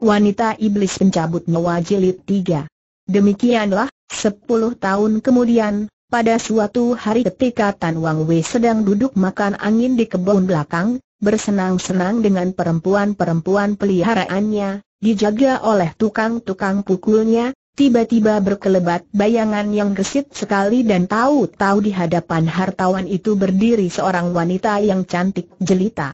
Wanita Iblis Pencabut Nyawa Jilid 3 Demikianlah, 10 tahun kemudian, pada suatu hari ketika Tan Wang Wei sedang duduk makan angin di kebun belakang, bersenang-senang dengan perempuan-perempuan peliharaannya, dijaga oleh tukang-tukang pukulnya, tiba-tiba berkelebat bayangan yang gesit sekali dan tahu-tahu di hadapan hartawan itu berdiri seorang wanita yang cantik jelita.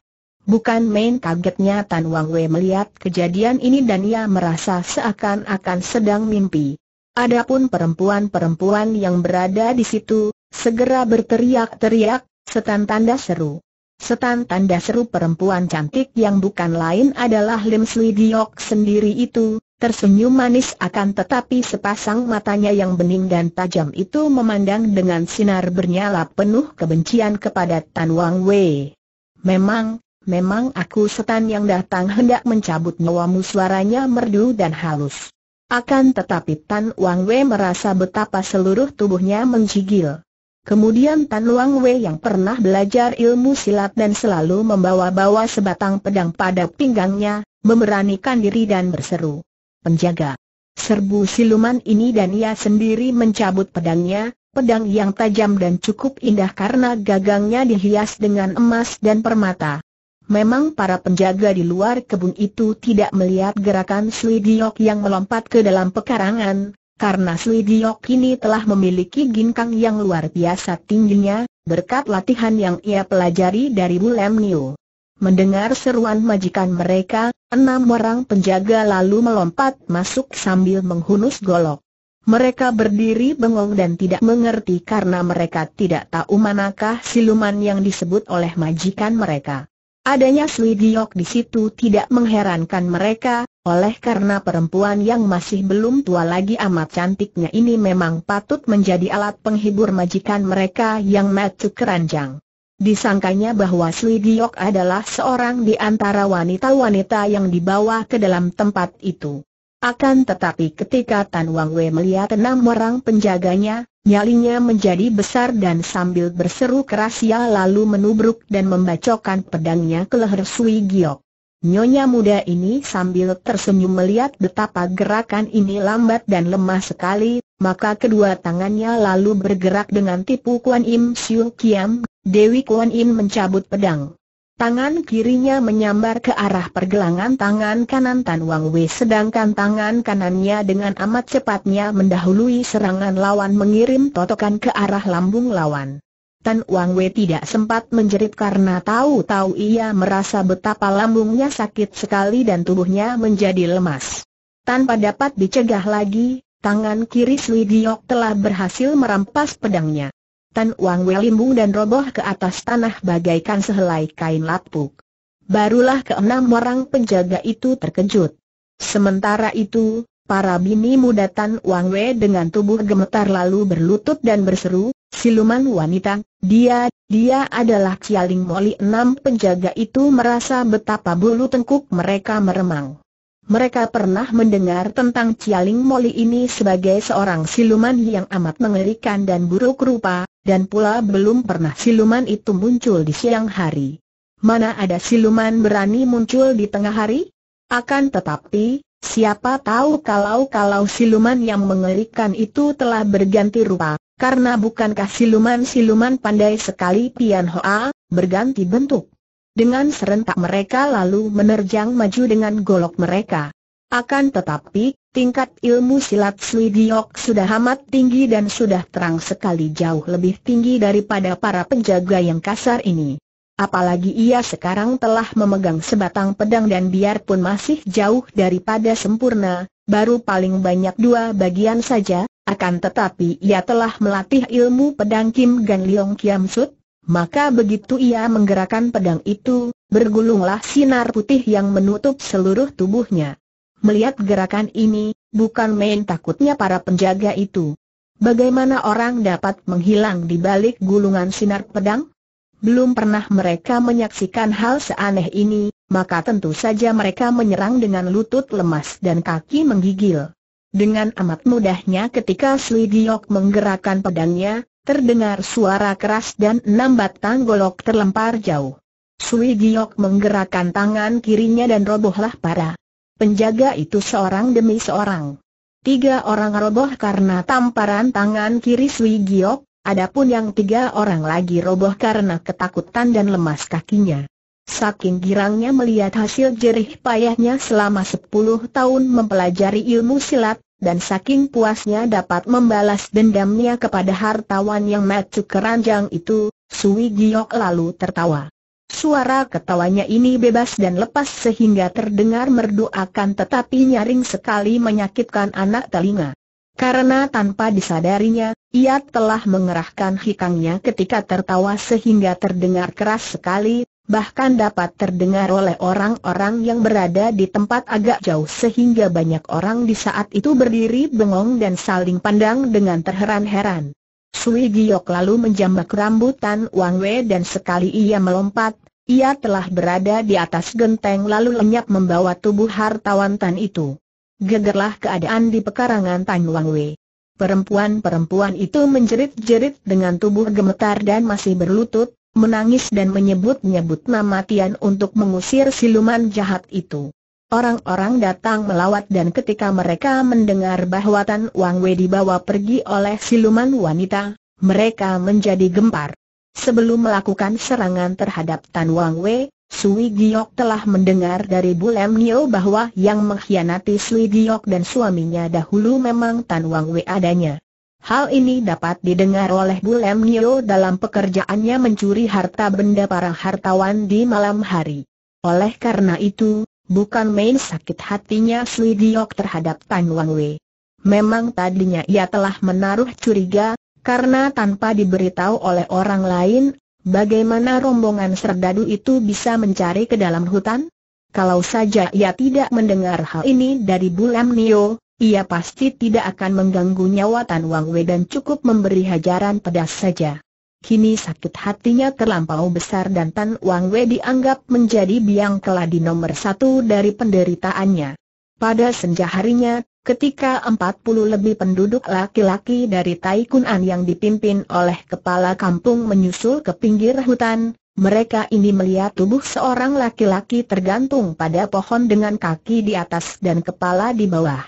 Bukan main kagetnya Tan Wang Wei melihat kejadian ini dan ia merasa seakan-akan sedang mimpi. Adapun perempuan-perempuan yang berada di situ, segera berteriak-teriak, setan tanda seru. Setan tanda seru perempuan cantik yang bukan lain adalah Lim Sui Giok sendiri itu, tersenyum manis akan tetapi sepasang matanya yang bening dan tajam itu memandang dengan sinar bernyala penuh kebencian kepada Tan Wang Wei. Memang, memang aku setan yang datang hendak mencabut nyawamu suaranya merdu dan halus. Akan tetapi Tan Wang Wei merasa betapa seluruh tubuhnya menggigil. Kemudian Tan Wang Wei yang pernah belajar ilmu silat dan selalu membawa-bawa sebatang pedang pada pinggangnya, memberanikan diri dan berseru. Penjaga! Serbu siluman ini dan ia sendiri mencabut pedangnya, pedang yang tajam dan cukup indah karena gagangnya dihias dengan emas dan permata. Memang para penjaga di luar kebun itu tidak melihat gerakan Slidiok yang melompat ke dalam pekarangan, karena Slidiok kini telah memiliki ginkang yang luar biasa tingginya, berkat latihan yang ia pelajari dari Bulem Niu. Mendengar seruan majikan mereka, enam orang penjaga lalu melompat masuk sambil menghunus golok. Mereka berdiri bengong dan tidak mengerti karena mereka tidak tahu manakah siluman yang disebut oleh majikan mereka. Adanya Sui Giok di situ tidak mengherankan mereka, oleh karena perempuan yang masih belum tua lagi amat cantiknya ini memang patut menjadi alat penghibur majikan mereka yang matuk keranjang. Disangkanya bahwa Sui Giok adalah seorang di antara wanita-wanita yang dibawa ke dalam tempat itu. Akan tetapi ketika Tan Wang Wei melihat enam orang penjaganya, nyalinya menjadi besar dan sambil berseru keras ia lalu menubruk dan membacokkan pedangnya ke leher Sui Giok. Nyonya muda ini sambil tersenyum melihat betapa gerakan ini lambat dan lemah sekali, maka kedua tangannya lalu bergerak dengan tipu Kuan Im Siu Kiam, Dewi Kuan Im mencabut pedang. Tangan kirinya menyambar ke arah pergelangan tangan kanan Tan Wang Wei sedangkan tangan kanannya dengan amat cepatnya mendahului serangan lawan mengirim totokan ke arah lambung lawan. Tan Wang Wei tidak sempat menjerit karena tahu-tahu ia merasa betapa lambungnya sakit sekali dan tubuhnya menjadi lemas. Tanpa dapat dicegah lagi, tangan kiri Sui Giok telah berhasil merampas pedangnya. Tan Wang Welimbung dan roboh ke atas tanah bagaikan sehelai kain lapuk. Barulah keenam orang penjaga itu terkejut. Sementara itu, para bini muda Tan Wang Wei dengan tubuh gemetar lalu berlutut dan berseru, siluman wanita, dia, dia adalah Cialing Moli. Enam penjaga itu merasa betapa bulu tengkuk mereka meremang. Mereka pernah mendengar tentang Cialing Moli ini sebagai seorang siluman yang amat mengerikan dan buruk rupa, dan pula belum pernah siluman itu muncul di siang hari. Mana ada siluman berani muncul di tengah hari? Akan tetapi, siapa tahu kalau-kalau siluman yang mengerikan itu telah berganti rupa, karena bukankah siluman-siluman pandai sekali Pian Hoa, berganti bentuk. Dengan serentak mereka lalu menerjang maju dengan golok mereka. Akan tetapi, tingkat ilmu silat Sui Giok sudah amat tinggi dan sudah terang sekali jauh lebih tinggi daripada para penjaga yang kasar ini. Apalagi ia sekarang telah memegang sebatang pedang dan biarpun masih jauh daripada sempurna, baru paling banyak dua bagian saja, akan tetapi ia telah melatih ilmu pedang Kim Gan Leong Kiam Sut, maka begitu ia menggerakkan pedang itu, bergulunglah sinar putih yang menutup seluruh tubuhnya. Melihat gerakan ini, bukan main takutnya para penjaga itu. Bagaimana orang dapat menghilang di balik gulungan sinar pedang? Belum pernah mereka menyaksikan hal seaneh ini, maka tentu saja mereka menyerang dengan lutut lemas dan kaki menggigil. Dengan amat mudahnya ketika Sui Giok menggerakkan pedangnya, terdengar suara keras dan enam batang golok terlempar jauh. Sui Giok menggerakkan tangan kirinya dan robohlah para penjaga itu seorang demi seorang. Tiga orang roboh karena tamparan tangan kiri Sui Giok, adapun yang tiga orang lagi roboh karena ketakutan dan lemas kakinya. Saking girangnya melihat hasil jerih payahnya selama sepuluh tahun mempelajari ilmu silat, dan saking puasnya dapat membalas dendamnya kepada hartawan yang macu keranjang itu, Sui Giok lalu tertawa. Suara ketawanya ini bebas dan lepas sehingga terdengar merdu akan tetapi nyaring sekali menyakitkan anak telinga. Karena tanpa disadarinya, ia telah mengerahkan hikangnya ketika tertawa sehingga terdengar keras sekali, bahkan dapat terdengar oleh orang-orang yang berada di tempat agak jauh sehingga banyak orang di saat itu berdiri bengong dan saling pandang dengan terheran-heran. Sui Giok lalu menjambak rambutan Wang Wei dan sekali ia melompat, ia telah berada di atas genteng lalu lenyap membawa tubuh hartawan Tan itu. Gegerlah keadaan di pekarangan Tan Wang Wei. Perempuan-perempuan itu menjerit-jerit dengan tubuh gemetar dan masih berlutut, menangis dan menyebut-nyebut nama Tian untuk mengusir siluman jahat itu. Orang-orang datang melawat dan ketika mereka mendengar bahwa Tan Wang Wei dibawa pergi oleh siluman wanita, mereka menjadi gempar. Sebelum melakukan serangan terhadap Tan Wang Wei, Sui Giok telah mendengar dari Bu Lem Nio bahwa yang mengkhianati Sui Giok dan suaminya dahulu memang Tan Wang Wei adanya. Hal ini dapat didengar oleh Bu Lem Nio dalam pekerjaannya mencuri harta benda para hartawan di malam hari. Oleh karena itu, Bukan main sakit hatinya Sui Giok terhadap Tan Wang Wei. Memang tadinya ia telah menaruh curiga, karena tanpa diberitahu oleh orang lain, bagaimana rombongan serdadu itu bisa mencari ke dalam hutan? Kalau saja ia tidak mendengar hal ini dari Bulam Nio, ia pasti tidak akan mengganggu nyawa Tan Wang Wei dan cukup memberi hajaran pedas saja. Kini sakit hatinya terlampau besar dan Tan Wang Wei dianggap menjadi biang keladi nomor satu dari penderitaannya. Pada senja harinya, ketika 40 lebih penduduk laki-laki dari Tai An yang dipimpin oleh kepala kampung menyusul ke pinggir hutan, mereka ini melihat tubuh seorang laki-laki tergantung pada pohon dengan kaki di atas dan kepala di bawah.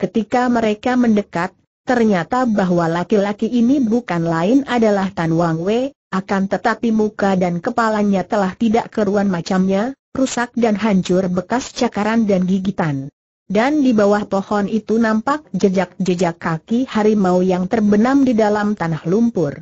Ketika mereka mendekat, Ternyata bahwa laki-laki ini bukan lain adalah Tan Wang Wei, akan tetapi muka dan kepalanya telah tidak keruan macamnya, rusak dan hancur bekas cakaran dan gigitan. Dan di bawah pohon itu nampak jejak-jejak kaki harimau yang terbenam di dalam tanah lumpur.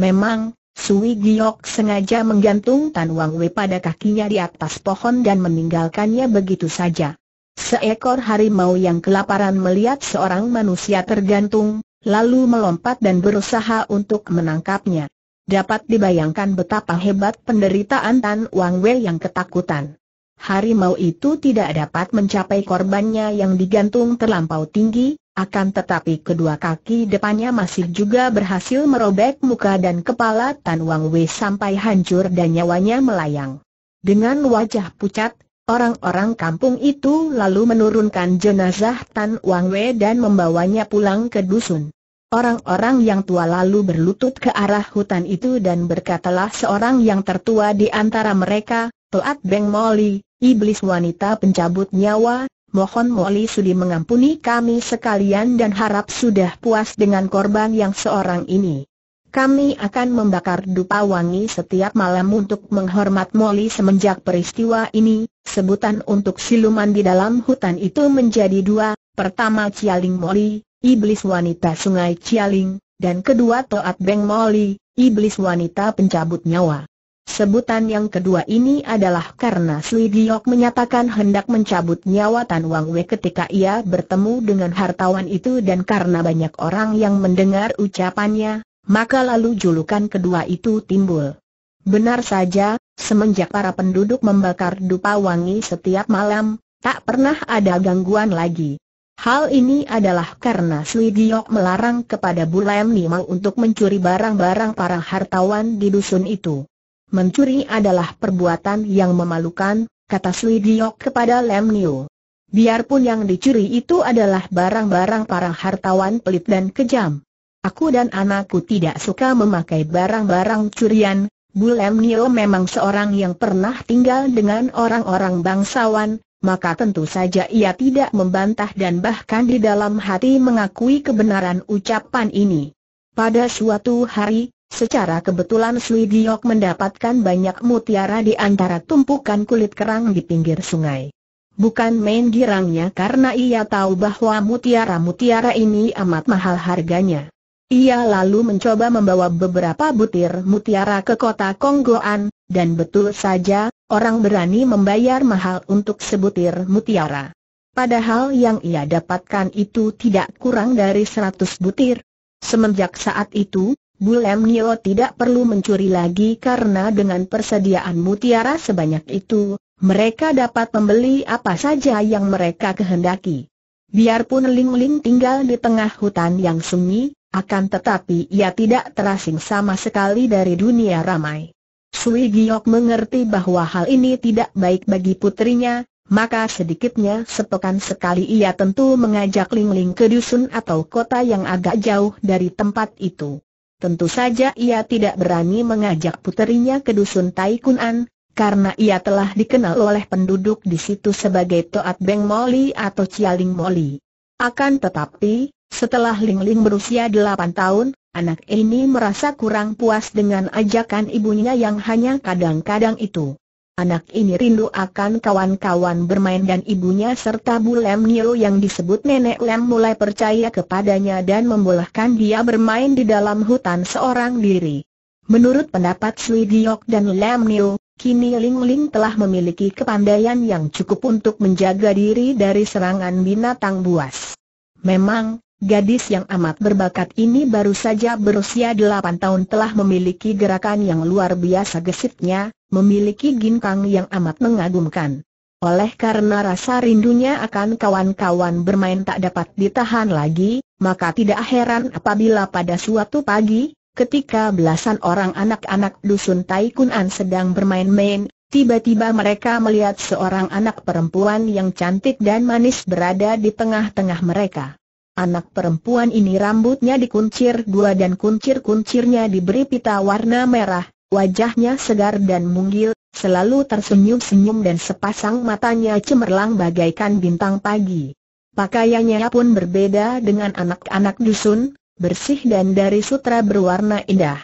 Memang, Sui Giok sengaja menggantung Tan Wang Wei pada kakinya di atas pohon dan meninggalkannya begitu saja. Seekor harimau yang kelaparan melihat seorang manusia tergantung, lalu melompat dan berusaha untuk menangkapnya. Dapat dibayangkan betapa hebat penderitaan Tan Wang Wei yang ketakutan. Harimau itu tidak dapat mencapai korbannya yang digantung terlampau tinggi, akan tetapi kedua kaki depannya masih juga berhasil merobek muka dan kepala Tan Wang Wei sampai hancur dan nyawanya melayang. Dengan wajah pucat, Orang-orang kampung itu lalu menurunkan jenazah Tan Wang Wei dan membawanya pulang ke dusun. Orang-orang yang tua lalu berlutut ke arah hutan itu dan berkatalah seorang yang tertua di antara mereka, Toat Beng Moli, iblis wanita pencabut nyawa, mohon Moli sudi mengampuni kami sekalian dan harap sudah puas dengan korban yang seorang ini. Kami akan membakar dupa wangi setiap malam untuk menghormat Molly semenjak peristiwa ini, sebutan untuk siluman di dalam hutan itu menjadi dua, pertama Cialing Molly, iblis wanita sungai Cialing, dan kedua Toat Beng Molly, iblis wanita pencabut nyawa. Sebutan yang kedua ini adalah karena Sui Giok menyatakan hendak mencabut nyawa Tan Wang Wei ketika ia bertemu dengan hartawan itu dan karena banyak orang yang mendengar ucapannya, maka lalu julukan kedua itu timbul. Benar saja, semenjak para penduduk membakar dupa wangi setiap malam, tak pernah ada gangguan lagi. Hal ini adalah karena Sui Giok melarang kepada Bulem Nima untuk mencuri barang-barang para hartawan di dusun itu. Mencuri adalah perbuatan yang memalukan, kata Sui Giok kepada Lem Niu. Biarpun yang dicuri itu adalah barang-barang para hartawan pelit dan kejam. Aku dan anakku tidak suka memakai barang-barang curian, Bulem Nio memang seorang yang pernah tinggal dengan orang-orang bangsawan, maka tentu saja ia tidak membantah dan bahkan di dalam hati mengakui kebenaran ucapan ini. Pada suatu hari, secara kebetulan Sui Giok mendapatkan banyak mutiara di antara tumpukan kulit kerang di pinggir sungai. Bukan main girangnya karena ia tahu bahwa mutiara-mutiara ini amat mahal harganya. Ia lalu mencoba membawa beberapa butir mutiara ke kota Konggoan, dan betul saja, orang berani membayar mahal untuk sebutir mutiara. Padahal yang ia dapatkan itu tidak kurang dari seratus butir. Semenjak saat itu, Bulem Nio tidak perlu mencuri lagi karena dengan persediaan mutiara sebanyak itu, mereka dapat membeli apa saja yang mereka kehendaki. Biarpun Ling Ling tinggal di tengah hutan yang sunyi, akan tetapi ia tidak terasing sama sekali dari dunia ramai. Sui Giok mengerti bahwa hal ini tidak baik bagi putrinya, maka sedikitnya sepekan sekali ia tentu mengajak Ling Ling ke dusun atau kota yang agak jauh dari tempat itu. Tentu saja ia tidak berani mengajak putrinya ke dusun Tai An, karena ia telah dikenal oleh penduduk di situ sebagai Toat Beng Moli atau Cialing Moli. Akan tetapi, setelah Ling Ling berusia 8 tahun, anak ini merasa kurang puas dengan ajakan ibunya yang hanya kadang-kadang itu. Anak ini rindu akan kawan-kawan bermain dan ibunya serta Bu Lem Nio yang disebut Nenek Lem mulai percaya kepadanya dan membolehkan dia bermain di dalam hutan seorang diri. Menurut pendapat Sui Giok dan Lem Nio, kini Ling Ling telah memiliki kepandaian yang cukup untuk menjaga diri dari serangan binatang buas. Memang, Gadis yang amat berbakat ini baru saja berusia delapan tahun telah memiliki gerakan yang luar biasa gesitnya, memiliki ginkang yang amat mengagumkan. Oleh karena rasa rindunya akan kawan-kawan bermain tak dapat ditahan lagi, maka tidak heran apabila pada suatu pagi, ketika belasan orang anak-anak dusun Taikunan sedang bermain-main, tiba-tiba mereka melihat seorang anak perempuan yang cantik dan manis berada di tengah-tengah mereka. Anak perempuan ini rambutnya dikuncir dua dan kuncir-kuncirnya diberi pita warna merah, wajahnya segar dan mungil, selalu tersenyum-senyum dan sepasang matanya cemerlang bagaikan bintang pagi. Pakaiannya pun berbeda dengan anak-anak dusun, bersih dan dari sutra berwarna indah.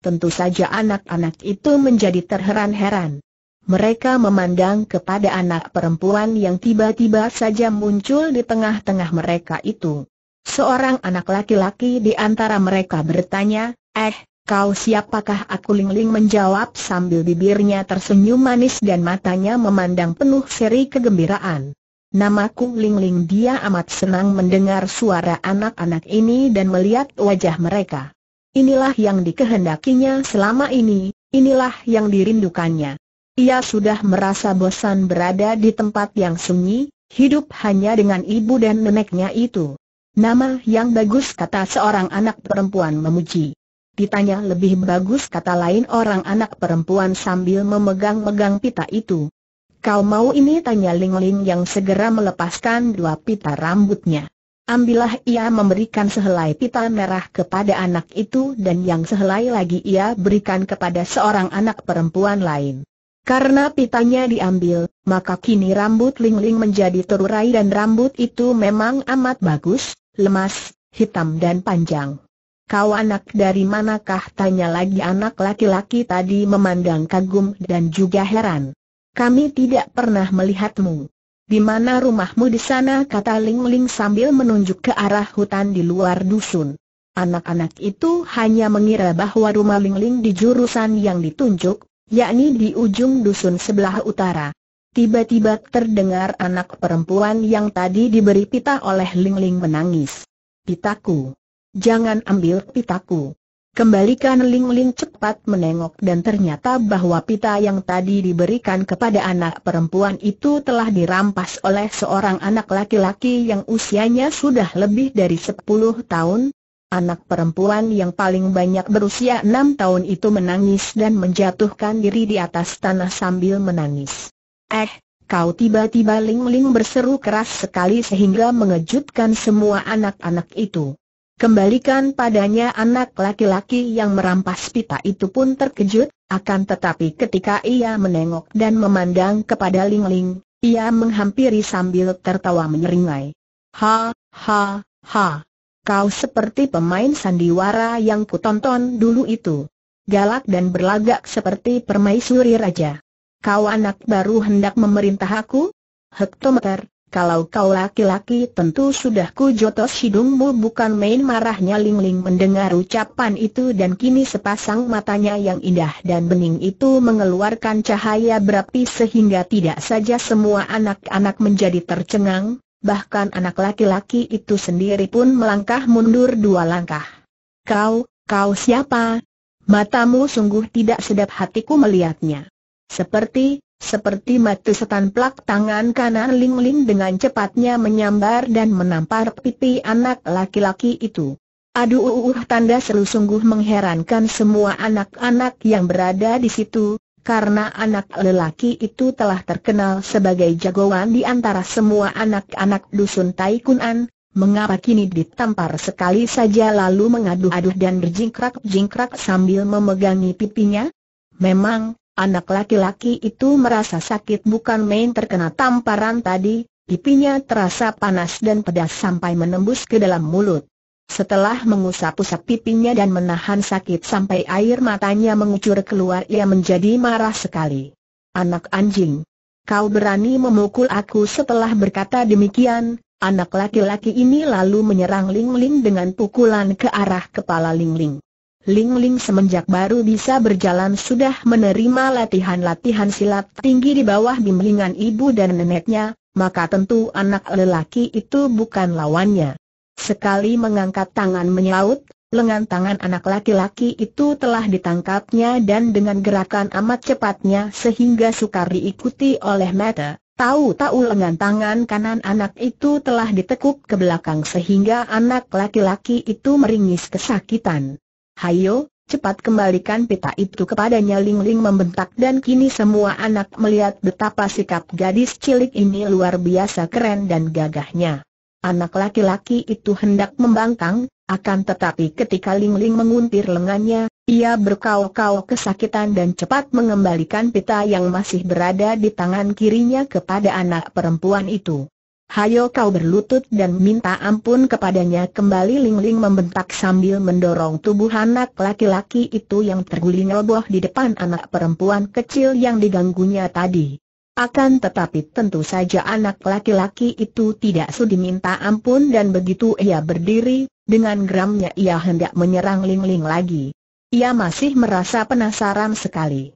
Tentu saja anak-anak itu menjadi terheran-heran. Mereka memandang kepada anak perempuan yang tiba-tiba saja muncul di tengah-tengah mereka itu. Seorang anak laki-laki di antara mereka bertanya, eh, Kau siapakah aku Lingling menjawab sambil bibirnya tersenyum manis dan matanya memandang penuh seri kegembiraan. Namaku Lingling -ling. dia amat senang mendengar suara anak-anak ini dan melihat wajah mereka. Inilah yang dikehendakinya selama ini, inilah yang dirindukannya. Ia sudah merasa bosan berada di tempat yang sunyi, hidup hanya dengan ibu dan neneknya itu. Nama yang bagus kata seorang anak perempuan memuji. Ditanya lebih bagus kata lain orang anak perempuan sambil memegang-megang pita itu. Kau mau ini tanya Ling Ling yang segera melepaskan dua pita rambutnya. Ambillah ia memberikan sehelai pita merah kepada anak itu dan yang sehelai lagi ia berikan kepada seorang anak perempuan lain. Karena pitanya diambil, maka kini rambut Ling Ling menjadi terurai dan rambut itu memang amat bagus, lemas, hitam dan panjang. Kau anak dari manakah? Tanya lagi anak laki-laki tadi memandang kagum dan juga heran. Kami tidak pernah melihatmu. Di mana rumahmu di sana? Kata Ling Ling sambil menunjuk ke arah hutan di luar dusun. Anak-anak itu hanya mengira bahwa rumah Ling Ling di jurusan yang ditunjuk, yakni di ujung dusun sebelah utara. Tiba-tiba terdengar anak perempuan yang tadi diberi pita oleh Ling Ling menangis. Pitaku. Jangan ambil pitaku. Kembalikan Ling Ling cepat menengok dan ternyata bahwa pita yang tadi diberikan kepada anak perempuan itu telah dirampas oleh seorang anak laki-laki yang usianya sudah lebih dari 10 tahun. Anak perempuan yang paling banyak berusia 6 tahun itu menangis dan menjatuhkan diri di atas tanah sambil menangis. Eh, kau tiba-tiba Ling-Ling berseru keras sekali sehingga mengejutkan semua anak-anak itu. Kembalikan padanya anak laki-laki yang merampas pita itu pun terkejut, akan tetapi ketika ia menengok dan memandang kepada Ling-Ling, ia menghampiri sambil tertawa menyeringai. Ha, ha, ha. Kau seperti pemain sandiwara yang kutonton dulu itu galak dan berlagak seperti permaisuri raja. Kau anak baru hendak memerintah aku? Hektometer, kalau kau laki-laki tentu sudah ku jotos hidungmu bukan main marahnya Lingling Ling mendengar ucapan itu dan kini sepasang matanya yang indah dan bening itu mengeluarkan cahaya berapi sehingga tidak saja semua anak-anak menjadi tercengang, bahkan anak laki-laki itu sendiri pun melangkah mundur dua langkah. Kau, kau siapa? Matamu sungguh tidak sedap hatiku melihatnya. Seperti, seperti mati setan plak tangan kanan Ling Ling dengan cepatnya menyambar dan menampar pipi anak laki-laki itu. Aduh uh, uh, uh, tanda seru sungguh mengherankan semua anak-anak yang berada di situ, karena anak lelaki itu telah terkenal sebagai jagoan di antara semua anak-anak dusun Taikunan, mengapa kini ditampar sekali saja lalu mengadu aduh dan berjingkrak-jingkrak sambil memegangi pipinya? Memang, Anak laki-laki itu merasa sakit bukan main terkena tamparan tadi, pipinya terasa panas dan pedas sampai menembus ke dalam mulut. Setelah mengusap-usap pipinya dan menahan sakit sampai air matanya mengucur keluar ia menjadi marah sekali. Anak anjing, kau berani memukul aku setelah berkata demikian, anak laki-laki ini lalu menyerang Ling Ling dengan pukulan ke arah kepala Ling Ling. Ling Ling semenjak baru bisa berjalan sudah menerima latihan-latihan silat tinggi di bawah bimbingan ibu dan neneknya, maka tentu anak lelaki itu bukan lawannya. Sekali mengangkat tangan menyaut, lengan tangan anak laki-laki itu telah ditangkapnya dan dengan gerakan amat cepatnya sehingga sukar diikuti oleh mata. Tahu-tahu lengan tangan kanan anak itu telah ditekuk ke belakang sehingga anak laki-laki itu meringis kesakitan. Hayo, cepat kembalikan pita itu kepadanya Ling Ling membentak dan kini semua anak melihat betapa sikap gadis cilik ini luar biasa keren dan gagahnya. Anak laki-laki itu hendak membangkang, akan tetapi ketika Ling Ling menguntir lengannya, ia berkau-kau kesakitan dan cepat mengembalikan pita yang masih berada di tangan kirinya kepada anak perempuan itu hayo kau berlutut dan minta ampun kepadanya kembali Ling Ling membentak sambil mendorong tubuh anak laki-laki itu yang terguling roboh di depan anak perempuan kecil yang diganggunya tadi. Akan tetapi tentu saja anak laki-laki itu tidak sudi minta ampun dan begitu ia berdiri, dengan geramnya ia hendak menyerang Ling Ling lagi. Ia masih merasa penasaran sekali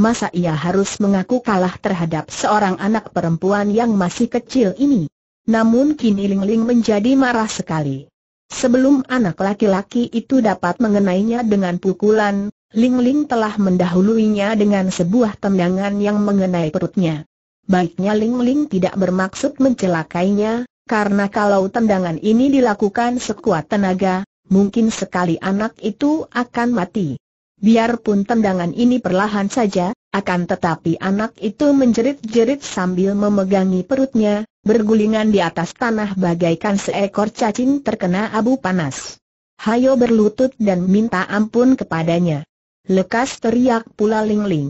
masa ia harus mengaku kalah terhadap seorang anak perempuan yang masih kecil ini. Namun kini Ling Ling menjadi marah sekali. Sebelum anak laki-laki itu dapat mengenainya dengan pukulan, Ling Ling telah mendahuluinya dengan sebuah tendangan yang mengenai perutnya. Baiknya Ling Ling tidak bermaksud mencelakainya, karena kalau tendangan ini dilakukan sekuat tenaga, mungkin sekali anak itu akan mati. Biarpun tendangan ini perlahan saja, akan tetapi anak itu menjerit-jerit sambil memegangi perutnya, bergulingan di atas tanah bagaikan seekor cacing terkena abu panas. Hayo berlutut dan minta ampun kepadanya. Lekas teriak pula Ling Ling.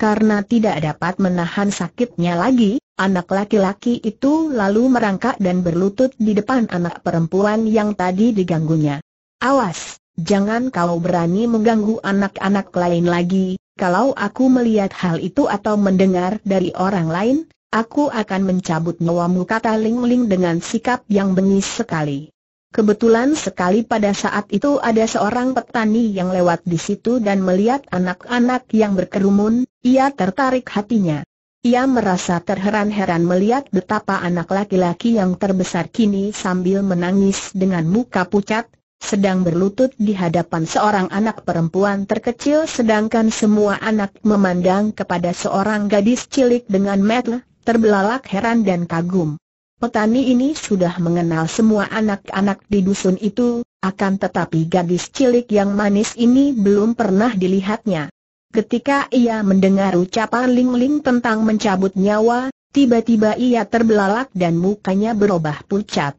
Karena tidak dapat menahan sakitnya lagi, anak laki-laki itu lalu merangkak dan berlutut di depan anak perempuan yang tadi diganggunya. Awas! jangan kau berani mengganggu anak-anak lain lagi, kalau aku melihat hal itu atau mendengar dari orang lain, aku akan mencabut nyawamu kata Ling Ling dengan sikap yang bengis sekali. Kebetulan sekali pada saat itu ada seorang petani yang lewat di situ dan melihat anak-anak yang berkerumun, ia tertarik hatinya. Ia merasa terheran-heran melihat betapa anak laki-laki yang terbesar kini sambil menangis dengan muka pucat, sedang berlutut di hadapan seorang anak perempuan terkecil sedangkan semua anak memandang kepada seorang gadis cilik dengan mata terbelalak heran dan kagum. Petani ini sudah mengenal semua anak-anak di dusun itu, akan tetapi gadis cilik yang manis ini belum pernah dilihatnya. Ketika ia mendengar ucapan Ling Ling tentang mencabut nyawa, tiba-tiba ia terbelalak dan mukanya berubah pucat.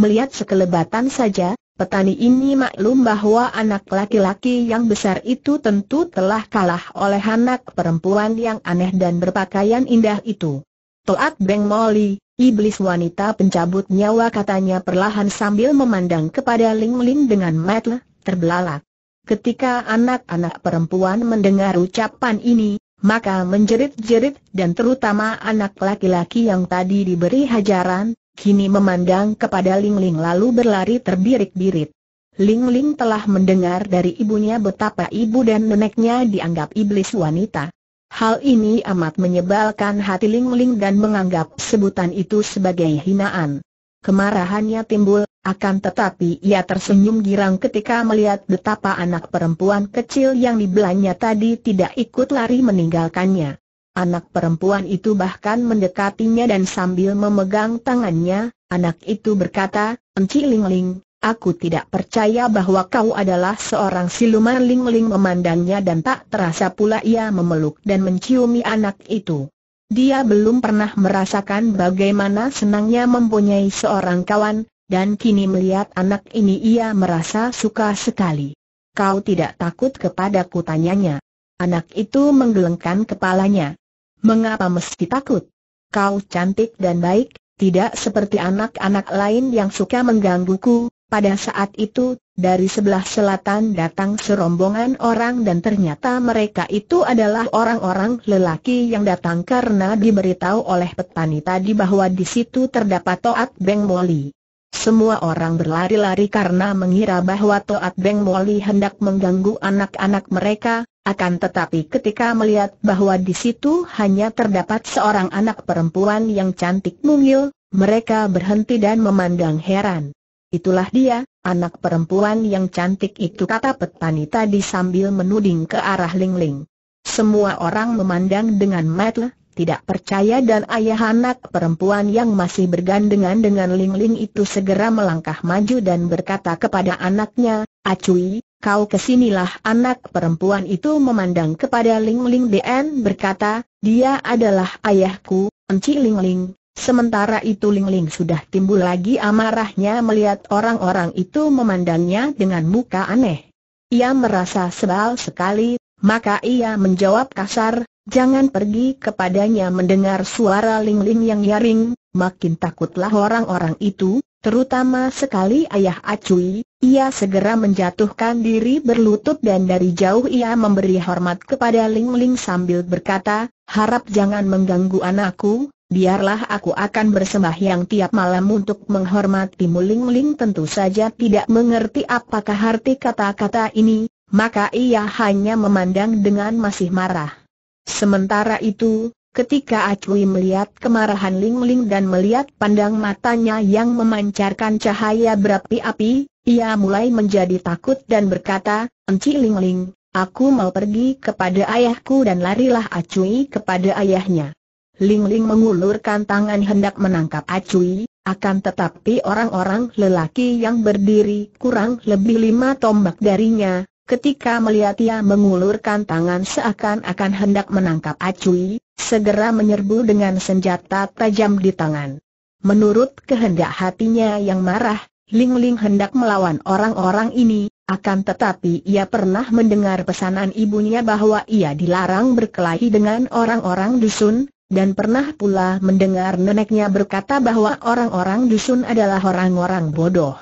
Melihat sekelebatan saja, Petani ini maklum bahwa anak laki-laki yang besar itu tentu telah kalah oleh anak perempuan yang aneh dan berpakaian indah itu. Toat Beng Moli, iblis wanita pencabut nyawa katanya perlahan sambil memandang kepada Ling Ling dengan mata terbelalak. Ketika anak-anak perempuan mendengar ucapan ini, maka menjerit-jerit dan terutama anak laki-laki yang tadi diberi hajaran, kini memandang kepada Ling Ling lalu berlari terbirik-birit. Ling Ling telah mendengar dari ibunya betapa ibu dan neneknya dianggap iblis wanita. Hal ini amat menyebalkan hati Ling Ling dan menganggap sebutan itu sebagai hinaan. Kemarahannya timbul, akan tetapi ia tersenyum girang ketika melihat betapa anak perempuan kecil yang dibelanya tadi tidak ikut lari meninggalkannya. Anak perempuan itu bahkan mendekatinya dan sambil memegang tangannya, anak itu berkata, Enci Ling Ling, aku tidak percaya bahwa kau adalah seorang siluman Ling Ling memandangnya dan tak terasa pula ia memeluk dan menciumi anak itu. Dia belum pernah merasakan bagaimana senangnya mempunyai seorang kawan, dan kini melihat anak ini ia merasa suka sekali. Kau tidak takut kepadaku tanyanya. Anak itu menggelengkan kepalanya. Mengapa mesti takut? Kau cantik dan baik, tidak seperti anak-anak lain yang suka menggangguku. Pada saat itu, dari sebelah selatan datang serombongan orang dan ternyata mereka itu adalah orang-orang lelaki yang datang karena diberitahu oleh petani tadi bahwa di situ terdapat Toat Beng Moli. Semua orang berlari-lari karena mengira bahwa Toat Beng Moli hendak mengganggu anak-anak mereka, akan tetapi ketika melihat bahwa di situ hanya terdapat seorang anak perempuan yang cantik mungil, mereka berhenti dan memandang heran. Itulah dia, anak perempuan yang cantik itu kata petani tadi sambil menuding ke arah Ling Ling. Semua orang memandang dengan mata tidak percaya dan ayah anak perempuan yang masih bergandengan dengan Ling Ling itu segera melangkah maju dan berkata kepada anaknya, Acui, kau kesinilah anak perempuan itu memandang kepada Ling Ling Dn berkata, dia adalah ayahku, Enci Ling Ling. Sementara itu Ling Ling sudah timbul lagi amarahnya melihat orang-orang itu memandangnya dengan muka aneh. Ia merasa sebal sekali, maka ia menjawab kasar, Jangan pergi kepadanya mendengar suara Ling-Ling yang nyaring, makin takutlah orang-orang itu, terutama sekali ayah Acui, ia segera menjatuhkan diri berlutut dan dari jauh ia memberi hormat kepada Ling-Ling sambil berkata, harap jangan mengganggu anakku, biarlah aku akan bersembahyang tiap malam untuk menghormatimu Ling-Ling tentu saja tidak mengerti apakah arti kata-kata ini, maka ia hanya memandang dengan masih marah. Sementara itu, Ketika Acui melihat kemarahan Lingling Ling dan melihat pandang matanya yang memancarkan cahaya berapi-api, ia mulai menjadi takut dan berkata, Enci Lingling, Ling, aku mau pergi kepada ayahku dan larilah Acui kepada ayahnya. Lingling Ling mengulurkan tangan hendak menangkap Acui, akan tetapi orang-orang lelaki yang berdiri kurang lebih lima tombak darinya, Ketika melihat ia mengulurkan tangan seakan-akan hendak menangkap Acui, segera menyerbu dengan senjata tajam di tangan. Menurut kehendak hatinya yang marah, Ling Ling hendak melawan orang-orang ini, akan tetapi ia pernah mendengar pesanan ibunya bahwa ia dilarang berkelahi dengan orang-orang dusun, dan pernah pula mendengar neneknya berkata bahwa orang-orang dusun adalah orang-orang bodoh.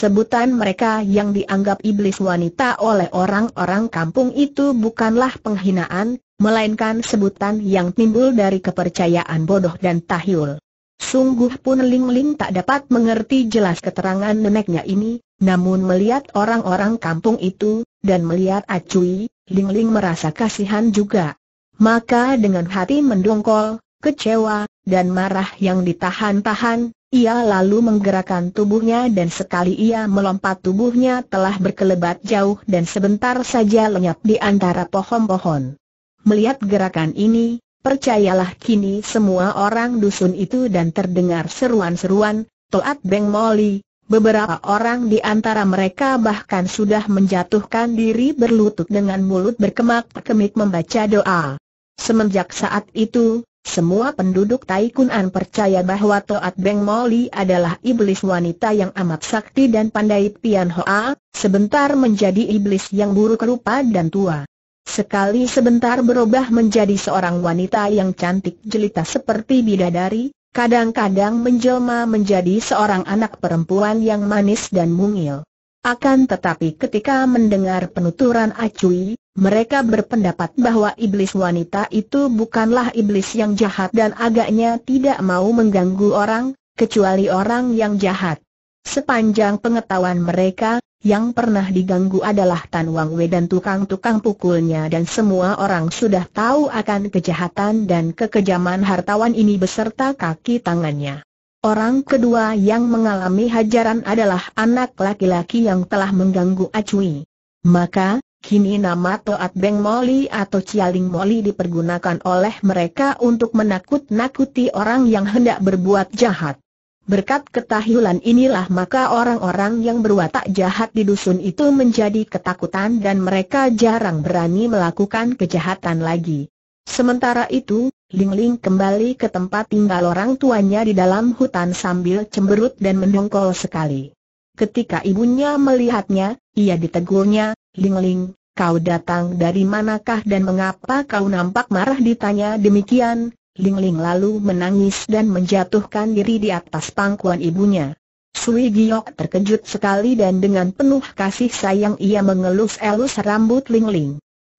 Sebutan mereka yang dianggap iblis wanita oleh orang-orang kampung itu bukanlah penghinaan, melainkan sebutan yang timbul dari kepercayaan bodoh dan tahyul. Sungguh pun Ling Ling tak dapat mengerti jelas keterangan neneknya ini, namun melihat orang-orang kampung itu, dan melihat Acui, Ling Ling merasa kasihan juga. Maka dengan hati mendongkol, kecewa, dan marah yang ditahan-tahan, ia lalu menggerakkan tubuhnya dan sekali ia melompat tubuhnya telah berkelebat jauh dan sebentar saja lenyap di antara pohon-pohon. Melihat gerakan ini, percayalah kini semua orang dusun itu dan terdengar seruan-seruan, Toat Beng Moli, beberapa orang di antara mereka bahkan sudah menjatuhkan diri berlutut dengan mulut berkemak-kemik membaca doa. Semenjak saat itu, semua penduduk Taikunan percaya bahwa Toat Beng Moli adalah iblis wanita yang amat sakti dan pandai Pian Hoa, sebentar menjadi iblis yang buruk rupa dan tua. Sekali sebentar berubah menjadi seorang wanita yang cantik jelita seperti bidadari, kadang-kadang menjelma menjadi seorang anak perempuan yang manis dan mungil. Akan tetapi ketika mendengar penuturan Acui, mereka berpendapat bahwa iblis wanita itu bukanlah iblis yang jahat dan agaknya tidak mau mengganggu orang, kecuali orang yang jahat. Sepanjang pengetahuan mereka, yang pernah diganggu adalah Tan Wang Wei dan tukang-tukang pukulnya dan semua orang sudah tahu akan kejahatan dan kekejaman hartawan ini beserta kaki tangannya. Orang kedua yang mengalami hajaran adalah anak laki-laki yang telah mengganggu Acui. Maka, kini nama Toat Beng Moli atau Cialing Moli dipergunakan oleh mereka untuk menakut-nakuti orang yang hendak berbuat jahat. Berkat ketahilan inilah maka orang-orang yang berwatak jahat di dusun itu menjadi ketakutan dan mereka jarang berani melakukan kejahatan lagi. Sementara itu, Ling Ling kembali ke tempat tinggal orang tuanya di dalam hutan sambil cemberut dan mendongkol sekali. Ketika ibunya melihatnya, ia ditegurnya, Ling Ling, kau datang dari manakah dan mengapa kau nampak marah ditanya demikian, Ling Ling lalu menangis dan menjatuhkan diri di atas pangkuan ibunya. Sui Giok terkejut sekali dan dengan penuh kasih sayang ia mengelus-elus rambut Ling Ling.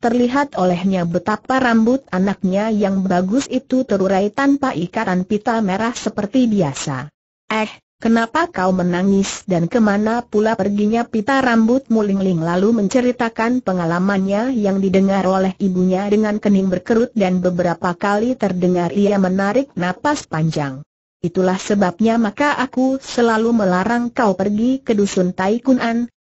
Terlihat olehnya betapa rambut anaknya yang bagus itu terurai tanpa ikatan pita merah seperti biasa. Eh, kenapa kau menangis dan kemana pula perginya pita rambut mulingling lalu menceritakan pengalamannya yang didengar oleh ibunya dengan kening berkerut dan beberapa kali terdengar ia menarik napas panjang. Itulah sebabnya maka aku selalu melarang kau pergi ke dusun Tai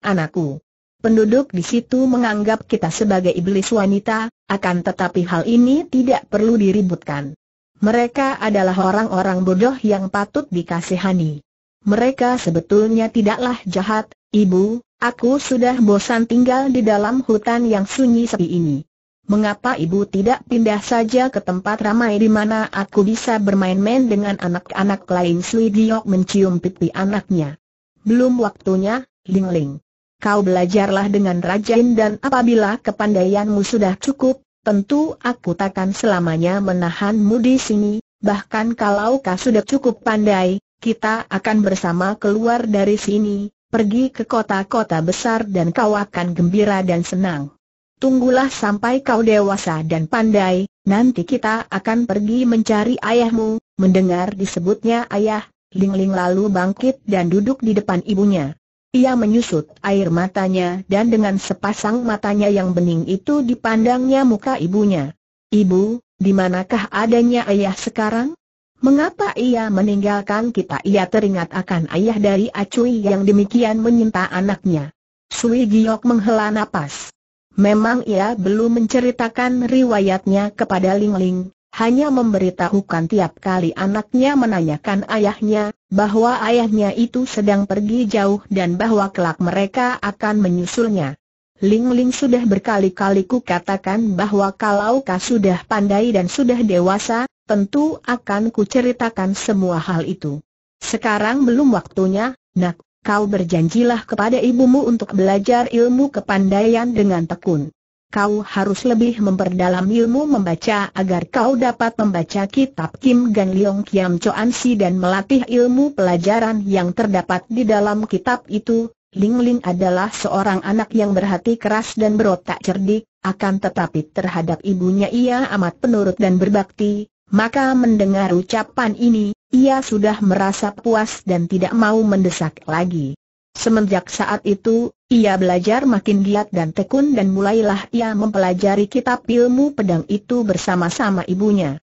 anakku. Penduduk di situ menganggap kita sebagai iblis wanita, akan tetapi hal ini tidak perlu diributkan. Mereka adalah orang-orang bodoh yang patut dikasihani. Mereka sebetulnya tidaklah jahat, ibu, aku sudah bosan tinggal di dalam hutan yang sunyi sepi ini. Mengapa ibu tidak pindah saja ke tempat ramai di mana aku bisa bermain-main dengan anak-anak lain Sui Giok mencium pipi anaknya. Belum waktunya, Ling Ling kau belajarlah dengan rajin dan apabila kepandaianmu sudah cukup, tentu aku takkan selamanya menahanmu di sini, bahkan kalau kau sudah cukup pandai, kita akan bersama keluar dari sini, pergi ke kota-kota besar dan kau akan gembira dan senang. Tunggulah sampai kau dewasa dan pandai, nanti kita akan pergi mencari ayahmu, mendengar disebutnya ayah, Ling Ling lalu bangkit dan duduk di depan ibunya. Ia menyusut air matanya dan dengan sepasang matanya yang bening itu dipandangnya muka ibunya. Ibu, di manakah adanya ayah sekarang? Mengapa ia meninggalkan kita? Ia teringat akan ayah dari Acui yang demikian menyinta anaknya. Sui Giok menghela nafas. Memang ia belum menceritakan riwayatnya kepada Ling Ling, hanya memberitahukan tiap kali anaknya menanyakan ayahnya, bahwa ayahnya itu sedang pergi jauh dan bahwa kelak mereka akan menyusulnya. Ling Ling sudah berkali-kali ku katakan bahwa kalau kau sudah pandai dan sudah dewasa, tentu akan ku ceritakan semua hal itu. Sekarang belum waktunya, nak, kau berjanjilah kepada ibumu untuk belajar ilmu kepandaian dengan tekun kau harus lebih memperdalam ilmu membaca agar kau dapat membaca kitab Kim Gan Leong Kiam Choan Si dan melatih ilmu pelajaran yang terdapat di dalam kitab itu. Ling Ling adalah seorang anak yang berhati keras dan berotak cerdik, akan tetapi terhadap ibunya ia amat penurut dan berbakti, maka mendengar ucapan ini, ia sudah merasa puas dan tidak mau mendesak lagi. Semenjak saat itu, ia belajar makin giat dan tekun dan mulailah ia mempelajari kitab ilmu pedang itu bersama-sama ibunya.